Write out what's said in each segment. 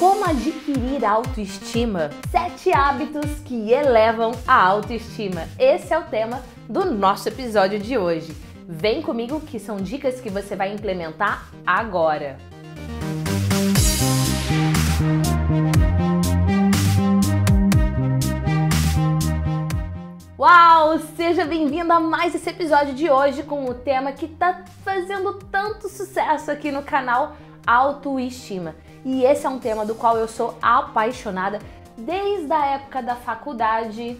Como adquirir autoestima? Sete hábitos que elevam a autoestima. Esse é o tema do nosso episódio de hoje. Vem comigo que são dicas que você vai implementar agora. Uau! Seja bem-vindo a mais esse episódio de hoje com o tema que tá fazendo tanto sucesso aqui no canal Autoestima e esse é um tema do qual eu sou apaixonada desde a época da faculdade.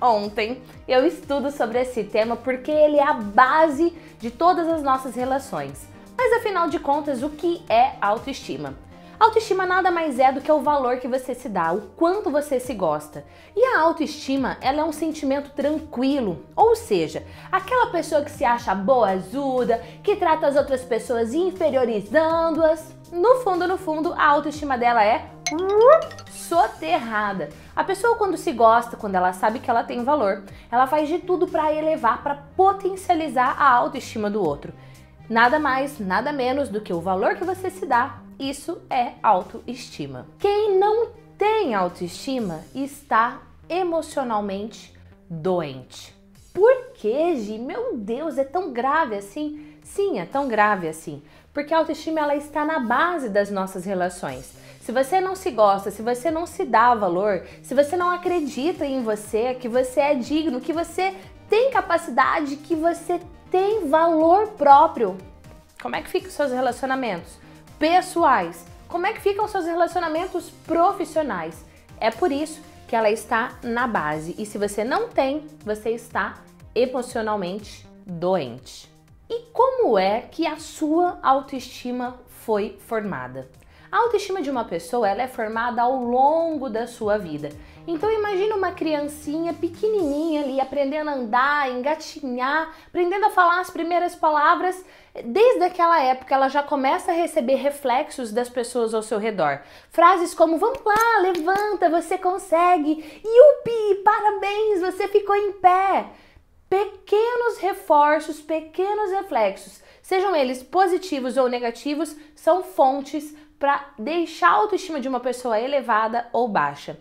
Ontem eu estudo sobre esse tema porque ele é a base de todas as nossas relações. Mas afinal de contas, o que é autoestima? Autoestima nada mais é do que o valor que você se dá, o quanto você se gosta. E a autoestima, ela é um sentimento tranquilo, ou seja, aquela pessoa que se acha boazuda, que trata as outras pessoas inferiorizando-as, no fundo, no fundo, a autoestima dela é soterrada. A pessoa quando se gosta, quando ela sabe que ela tem valor, ela faz de tudo para elevar, para potencializar a autoestima do outro. Nada mais, nada menos do que o valor que você se dá. Isso é autoestima. Quem não tem autoestima está emocionalmente doente. Por que, Gi? Meu Deus, é tão grave assim? Sim, é tão grave assim porque a autoestima ela está na base das nossas relações. Se você não se gosta, se você não se dá valor, se você não acredita em você, que você é digno, que você tem capacidade, que você tem valor próprio, como é que ficam os seus relacionamentos pessoais? Como é que ficam os seus relacionamentos profissionais? É por isso que ela está na base. E se você não tem, você está emocionalmente doente. E como é que a sua autoestima foi formada? A autoestima de uma pessoa ela é formada ao longo da sua vida. Então imagina uma criancinha pequenininha ali aprendendo a andar, engatinhar, aprendendo a falar as primeiras palavras. Desde aquela época ela já começa a receber reflexos das pessoas ao seu redor. Frases como vamos lá, levanta, você consegue. Yupi, parabéns, você ficou em pé pequenos reforços, pequenos reflexos, sejam eles positivos ou negativos, são fontes para deixar a autoestima de uma pessoa elevada ou baixa.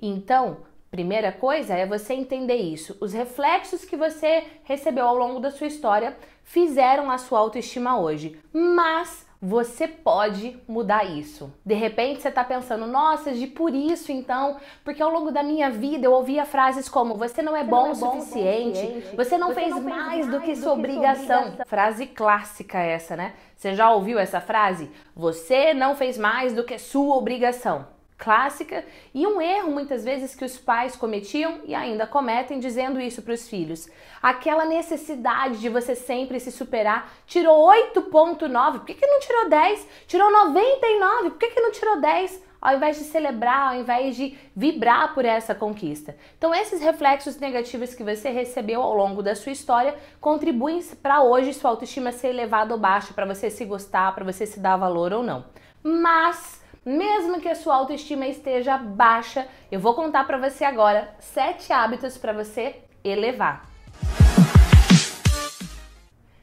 Então, primeira coisa é você entender isso. Os reflexos que você recebeu ao longo da sua história fizeram a sua autoestima hoje, mas você pode mudar isso. De repente você está pensando, nossa, de por isso então, porque ao longo da minha vida eu ouvia frases como você não é, você bom, não é o suficiente, bom, o suficiente, você não, você fez, não mais, mais do que, do sua, que obrigação. sua obrigação. Frase clássica essa, né? Você já ouviu essa frase? Você não fez mais do que sua obrigação clássica e um erro muitas vezes que os pais cometiam e ainda cometem dizendo isso para os filhos. Aquela necessidade de você sempre se superar, tirou 8.9, por que, que não tirou 10? Tirou 99, por que, que não tirou 10? Ao invés de celebrar, ao invés de vibrar por essa conquista. Então, esses reflexos negativos que você recebeu ao longo da sua história contribuem para hoje sua autoestima ser elevada ou baixa, para você se gostar, para você se dar valor ou não. Mas mesmo que a sua autoestima esteja baixa, eu vou contar para você agora sete hábitos para você elevar.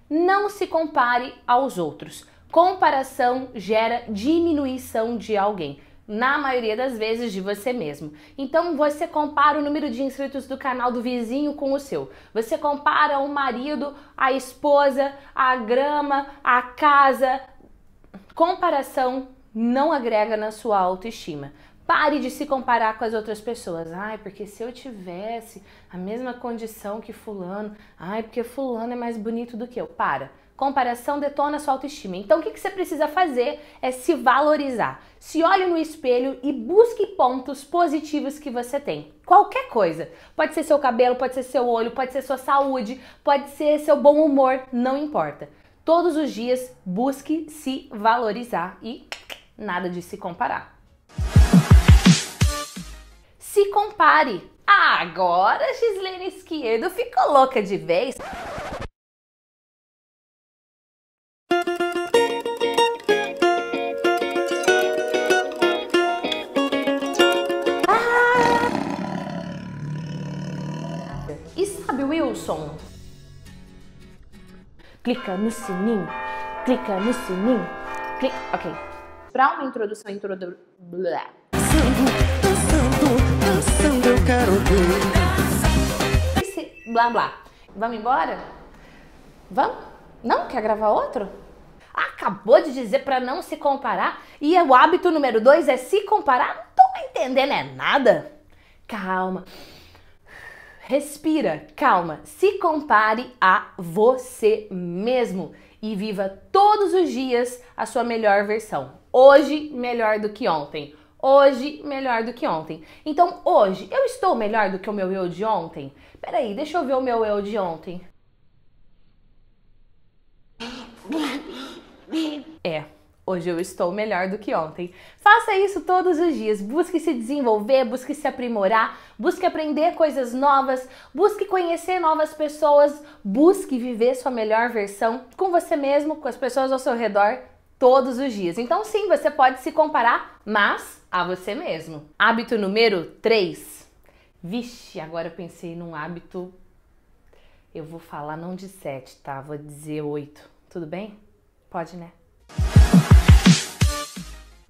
Não se compare aos outros. Comparação gera diminuição de alguém na maioria das vezes de você mesmo. Então você compara o número de inscritos do canal do vizinho com o seu. Você compara o marido, a esposa, a grama, a casa. Comparação não agrega na sua autoestima. Pare de se comparar com as outras pessoas. Ai, porque se eu tivesse a mesma condição que fulano, ai, porque fulano é mais bonito do que eu. Para. Comparação detona sua autoestima. Então, o que você precisa fazer é se valorizar. Se olhe no espelho e busque pontos positivos que você tem. Qualquer coisa. Pode ser seu cabelo, pode ser seu olho, pode ser sua saúde, pode ser seu bom humor, não importa. Todos os dias, busque se valorizar e Nada de se comparar. Se compare. Ah, agora Gislene Esquerdo ficou louca de vez. Ah! E sabe, Wilson? Clica no sininho, clica no sininho, clica. Ok para uma introdução introdu... Blá. Dançando, dançando, eu quero ver. Esse blá blá. Vamos embora? Vamos? Não? Quer gravar outro? Acabou de dizer para não se comparar e é o hábito número dois é se comparar? Não tô entendendo, é nada. Calma. Respira, calma. Se compare a você mesmo e viva todos os dias a sua melhor versão. Hoje, melhor do que ontem. Hoje, melhor do que ontem. Então, hoje, eu estou melhor do que o meu eu de ontem? Peraí, deixa eu ver o meu eu de ontem. É, hoje eu estou melhor do que ontem. Faça isso todos os dias. Busque se desenvolver, busque se aprimorar, busque aprender coisas novas, busque conhecer novas pessoas, busque viver sua melhor versão com você mesmo, com as pessoas ao seu redor todos os dias. Então, sim, você pode se comparar, mas a você mesmo. Hábito número 3. Vixe, agora eu pensei num hábito. Eu vou falar não de 7, tá? Vou dizer 8. Tudo bem? Pode, né?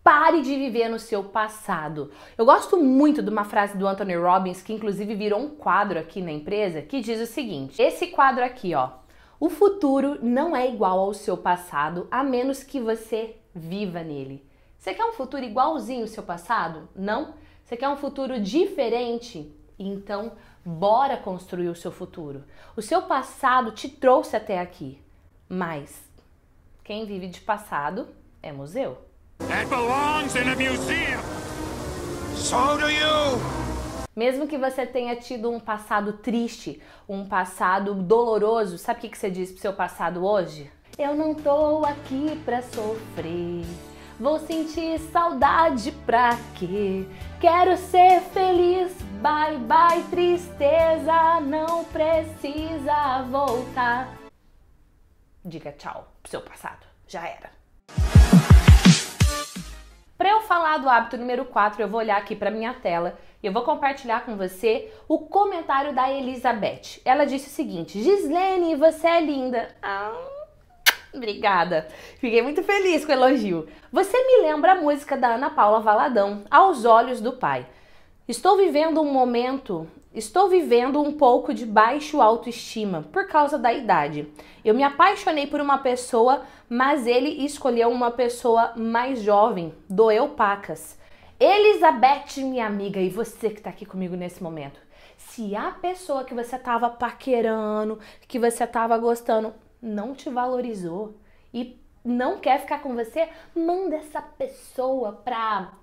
Pare de viver no seu passado. Eu gosto muito de uma frase do Anthony Robbins, que inclusive virou um quadro aqui na empresa, que diz o seguinte: esse quadro aqui, ó, o futuro não é igual ao seu passado, a menos que você viva nele. Você quer um futuro igualzinho ao seu passado? Não? Você quer um futuro diferente? Então, bora construir o seu futuro. O seu passado te trouxe até aqui, mas quem vive de passado é museu. That belongs in a museum. So do you. Mesmo que você tenha tido um passado triste, um passado doloroso, sabe o que, você diz pro seu passado hoje? Eu não tô aqui pra sofrer. Vou sentir saudade pra quê? Quero ser feliz, bye bye, tristeza, não precisa voltar. Diga tchau pro seu passado, já era. Para eu falar do hábito número 4, eu vou olhar aqui para minha tela eu vou compartilhar com você o comentário da Elizabeth. Ela disse o seguinte: Gislene, você é linda. Ah, obrigada. Fiquei muito feliz com o elogio. Você me lembra a música da Ana Paula Valadão, Aos Olhos do Pai. Estou vivendo um momento, estou vivendo um pouco de baixo autoestima por causa da idade. Eu me apaixonei por uma pessoa, mas ele escolheu uma pessoa mais jovem. Doeu pacas. Elizabeth, minha amiga, e você que está aqui comigo nesse momento. Se a pessoa que você estava paquerando, que você estava gostando, não te valorizou e não quer ficar com você, manda essa pessoa pra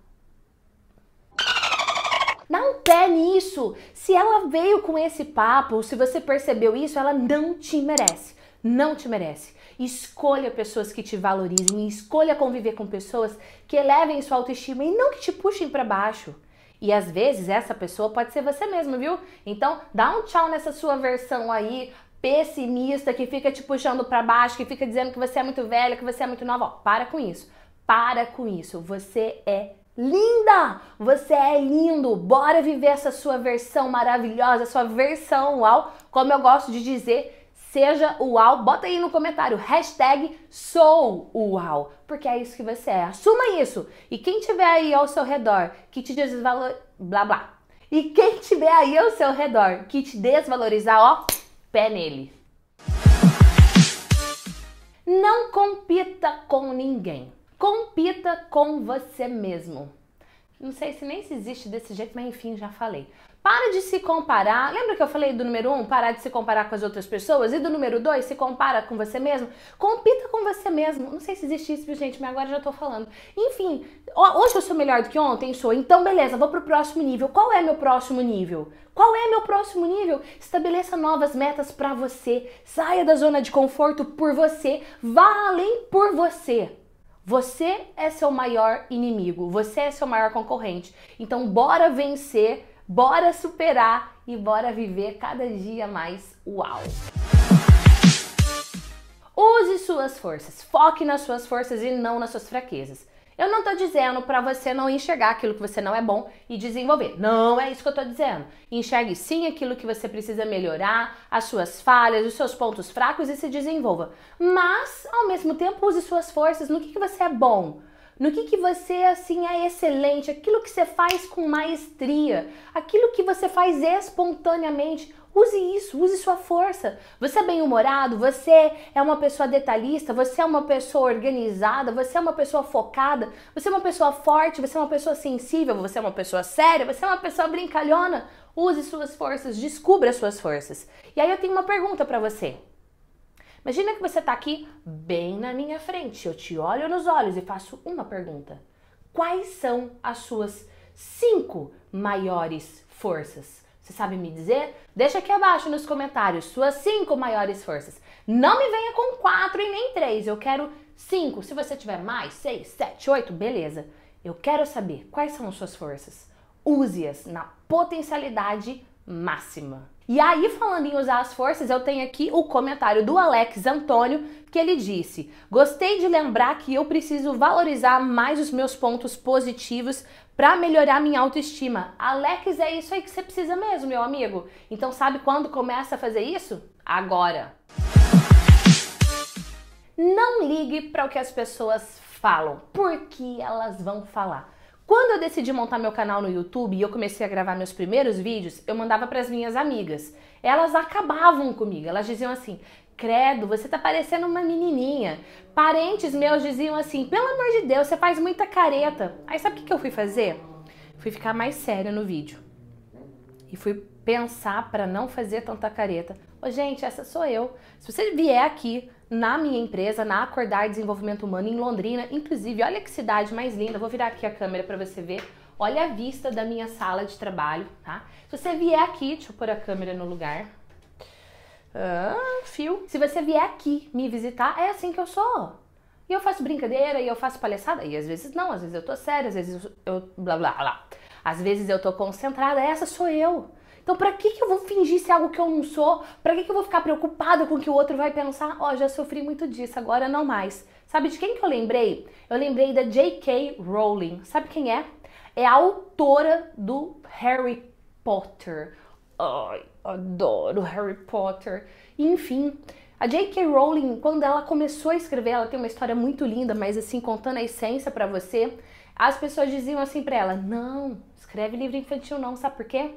Dá um pé nisso. Se ela veio com esse papo, se você percebeu isso, ela não te merece não te merece. Escolha pessoas que te valorizem, escolha conviver com pessoas que elevem sua autoestima e não que te puxem para baixo. E às vezes essa pessoa pode ser você mesmo, viu? Então dá um tchau nessa sua versão aí pessimista que fica te puxando para baixo, que fica dizendo que você é muito velha, que você é muito nova. Ó, para com isso. Para com isso. Você é linda! Você é lindo! Bora viver essa sua versão maravilhosa, sua versão uau, como eu gosto de dizer Seja uau, bota aí no comentário, hashtag sou uau, porque é isso que você é. Assuma isso. E quem tiver aí ao seu redor que te desvalor... blá blá. E quem tiver aí ao seu redor que te desvalorizar, ó, pé nele. Não compita com ninguém. Compita com você mesmo. Não sei se nem se existe desse jeito, mas enfim, já falei. Para de se comparar. Lembra que eu falei do número um, parar de se comparar com as outras pessoas? E do número dois, se compara com você mesmo? Compita com você mesmo. Não sei se existe isso, gente, mas agora já tô falando. Enfim, hoje eu sou melhor do que ontem? Sou. Então, beleza, vou pro próximo nível. Qual é meu próximo nível? Qual é meu próximo nível? Estabeleça novas metas para você. Saia da zona de conforto por você. Vá além por você. Você é seu maior inimigo, você é seu maior concorrente. Então, bora vencer bora superar e bora viver cada dia mais uau! Use suas forças, foque nas suas forças e não nas suas fraquezas. Eu não tô dizendo para você não enxergar aquilo que você não é bom e desenvolver. Não é isso que eu tô dizendo. Enxergue sim aquilo que você precisa melhorar, as suas falhas, os seus pontos fracos e se desenvolva. Mas, ao mesmo tempo, use suas forças no que, que você é bom no que, que você assim é excelente, aquilo que você faz com maestria, aquilo que você faz espontaneamente. Use isso, use sua força. Você é bem-humorado, você é uma pessoa detalhista, você é uma pessoa organizada, você é uma pessoa focada, você é uma pessoa forte, você é uma pessoa sensível, você é uma pessoa séria, você é uma pessoa brincalhona. Use suas forças, descubra suas forças. E aí eu tenho uma pergunta para você. Imagina que você está aqui bem na minha frente, eu te olho nos olhos e faço uma pergunta: quais são as suas cinco maiores forças? Você sabe me dizer? Deixa aqui abaixo nos comentários suas cinco maiores forças. Não me venha com quatro e nem três, eu quero cinco. Se você tiver mais, seis, sete, oito, beleza. Eu quero saber quais são as suas forças. Use-as na potencialidade máxima. E aí, falando em usar as forças, eu tenho aqui o comentário do Alex Antônio, que ele disse: Gostei de lembrar que eu preciso valorizar mais os meus pontos positivos para melhorar minha autoestima. Alex, é isso aí que você precisa mesmo, meu amigo. Então, sabe quando começa a fazer isso? Agora. Não ligue para o que as pessoas falam, porque elas vão falar. Quando eu decidi montar meu canal no YouTube e eu comecei a gravar meus primeiros vídeos, eu mandava para as minhas amigas. Elas acabavam comigo. Elas diziam assim: "Credo, você tá parecendo uma menininha". Parentes meus diziam assim: "Pelo amor de Deus, você faz muita careta". Aí sabe o que eu fui fazer? Fui ficar mais séria no vídeo. E fui pensar para não fazer tanta careta. Ô, gente, essa sou eu. Se você vier aqui na minha empresa, na Acordar Desenvolvimento Humano em Londrina. Inclusive, olha que cidade mais linda. Vou virar aqui a câmera para você ver. Olha a vista da minha sala de trabalho, tá? Se você vier aqui, deixa eu pôr a câmera no lugar. Ah, fio. Se você vier aqui me visitar, é assim que eu sou. E eu faço brincadeira, e eu faço palhaçada, e às vezes não, às vezes eu tô séria, às vezes eu blá blá blá. Às vezes eu tô concentrada, essa sou eu. Então, para que, que eu vou fingir ser algo que eu não sou? Para que, que eu vou ficar preocupada com o que o outro vai pensar? Ó, oh, já sofri muito disso, agora não mais. Sabe de quem que eu lembrei? Eu lembrei da J.K. Rowling. Sabe quem é? É a autora do Harry Potter. Ai, adoro Harry Potter. Enfim, a J.K. Rowling, quando ela começou a escrever, ela tem uma história muito linda, mas assim, contando a essência para você, as pessoas diziam assim para ela: não, escreve livro infantil não, sabe por quê?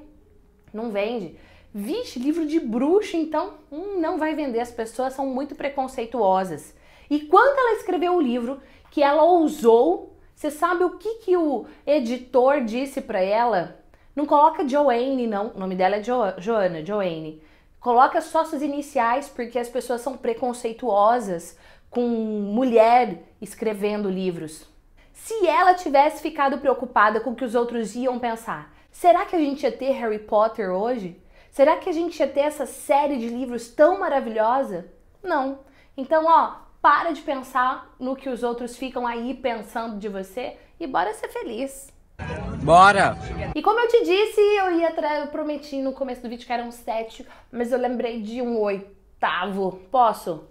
não vende. Vixe, livro de bruxa, então? Hum, não vai vender, as pessoas são muito preconceituosas. E quando ela escreveu o livro, que ela ousou, você sabe o que, que o editor disse para ela? Não coloca Joanne, não. O nome dela é jo Joana, Joanne. Coloca só suas iniciais, porque as pessoas são preconceituosas com mulher escrevendo livros. Se ela tivesse ficado preocupada com o que os outros iam pensar, Será que a gente ia ter Harry Potter hoje? Será que a gente ia ter essa série de livros tão maravilhosa? Não. Então, ó, para de pensar no que os outros ficam aí pensando de você e bora ser feliz. Bora! E como eu te disse, eu ia eu prometi no começo do vídeo que era um 7, mas eu lembrei de um oitavo. Posso?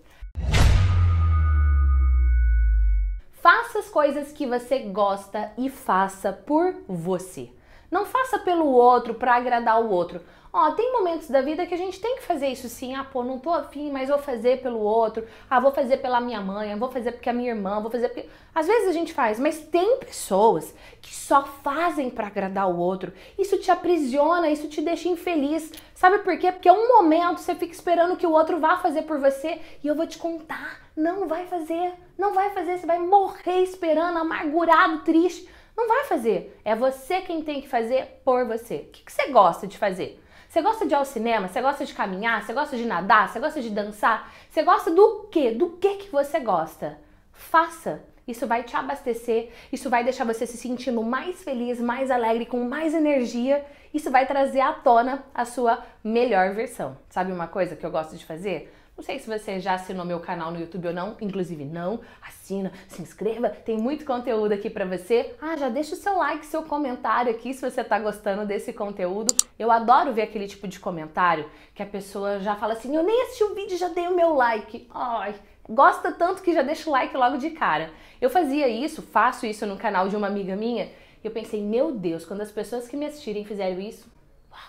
Faça as coisas que você gosta e faça por você. Não faça pelo outro para agradar o outro. Ó, tem momentos da vida que a gente tem que fazer isso sim. Ah, pô, não tô afim, mas vou fazer pelo outro. Ah, vou fazer pela minha mãe, vou fazer porque a minha irmã, vou fazer porque. Às vezes a gente faz, mas tem pessoas que só fazem para agradar o outro. Isso te aprisiona, isso te deixa infeliz. Sabe por quê? Porque é um momento você fica esperando que o outro vá fazer por você e eu vou te contar, não vai fazer. Não vai fazer, você vai morrer esperando, amargurado, triste não vai fazer. É você quem tem que fazer por você. O que, que você gosta de fazer? Você gosta de ir ao cinema? Você gosta de caminhar? Você gosta de nadar? Você gosta de dançar? Você gosta do quê? Do que que você gosta? Faça. Isso vai te abastecer, isso vai deixar você se sentindo mais feliz, mais alegre, com mais energia. Isso vai trazer à tona a sua melhor versão. Sabe uma coisa que eu gosto de fazer? Não sei se você já assinou meu canal no YouTube ou não, inclusive não, assina, se inscreva, tem muito conteúdo aqui para você. Ah, já deixa o seu like, seu comentário aqui se você tá gostando desse conteúdo. Eu adoro ver aquele tipo de comentário que a pessoa já fala assim: "Eu nem assisti o vídeo, já dei o meu like". Ai, gosta tanto que já deixa o like logo de cara. Eu fazia isso, faço isso no canal de uma amiga minha, e eu pensei: "Meu Deus, quando as pessoas que me assistirem fizerem isso, uau".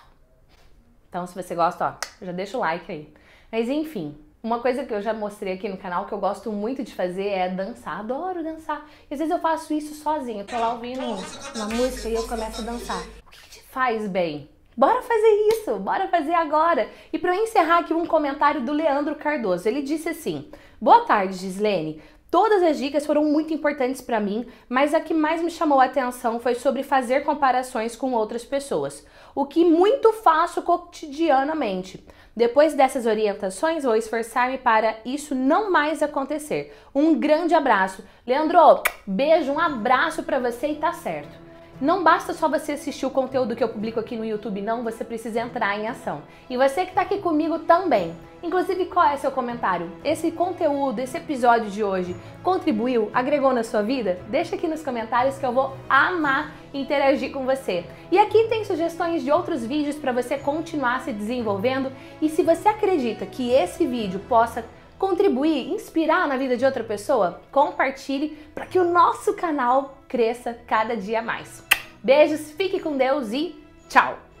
Então, se você gosta, ó, já deixa o like aí. Mas enfim, uma coisa que eu já mostrei aqui no canal que eu gosto muito de fazer é dançar. Adoro dançar. E às vezes eu faço isso sozinha. Eu tô lá ouvindo uma música e eu começo a dançar. O que te faz bem? Bora fazer isso, bora fazer agora. E para encerrar aqui um comentário do Leandro Cardoso. Ele disse assim: "Boa tarde, Gislene. Todas as dicas foram muito importantes para mim, mas a que mais me chamou a atenção foi sobre fazer comparações com outras pessoas, o que muito faço cotidianamente. Depois dessas orientações, vou esforçar-me para isso não mais acontecer. Um grande abraço. Leandro, beijo, um abraço para você e tá certo. Não basta só você assistir o conteúdo que eu publico aqui no YouTube, não, você precisa entrar em ação. E você que está aqui comigo também. Inclusive, qual é seu comentário? Esse conteúdo, esse episódio de hoje, contribuiu, agregou na sua vida? Deixa aqui nos comentários que eu vou amar interagir com você. E aqui tem sugestões de outros vídeos para você continuar se desenvolvendo. E se você acredita que esse vídeo possa contribuir, inspirar na vida de outra pessoa, compartilhe para que o nosso canal cresça cada dia mais. Beijos, fique com Deus e tchau!